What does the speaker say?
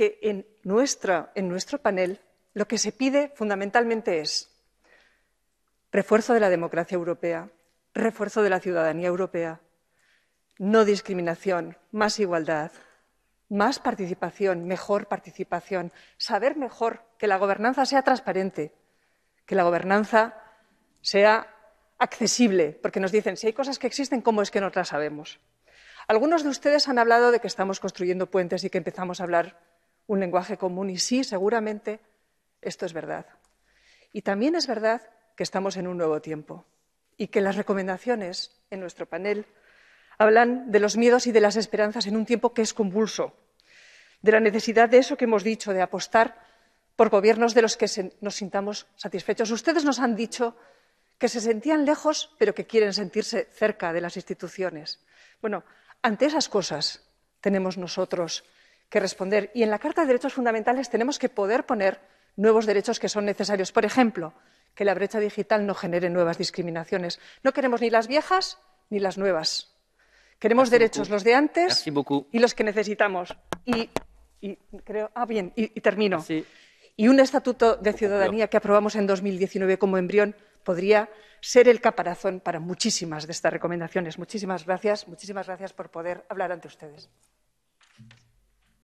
que en, en nuestro panel lo que se pide fundamentalmente es refuerzo de la democracia europea, refuerzo de la ciudadanía europea, no discriminación, más igualdad, más participación, mejor participación, saber mejor que la gobernanza sea transparente, que la gobernanza sea accesible, porque nos dicen si hay cosas que existen, ¿cómo es que no las sabemos? Algunos de ustedes han hablado de que estamos construyendo puentes y que empezamos a hablar un lenguaje común y sí, seguramente esto es verdad. Y también es verdad que estamos en un nuevo tiempo y que las recomendaciones en nuestro panel hablan de los miedos y de las esperanzas en un tiempo que es convulso, de la necesidad de eso que hemos dicho, de apostar por gobiernos de los que nos sintamos satisfechos. Ustedes nos han dicho que se sentían lejos, pero que quieren sentirse cerca de las instituciones. Bueno, ante esas cosas tenemos nosotros que responder. Y en la Carta de Derechos Fundamentales tenemos que poder poner nuevos derechos que son necesarios. Por ejemplo, que la brecha digital no genere nuevas discriminaciones. No queremos ni las viejas ni las nuevas. Queremos derechos los de antes y los que necesitamos. Y, creo, ah, bien, y, termino. Y un estatuto de ciudadanía que aprobamos en 2019 como embrión podría ser el caparazón para muchísimas de estas recomendaciones. Muchísimas gracias, muchísimas gracias por poder hablar ante ustedes.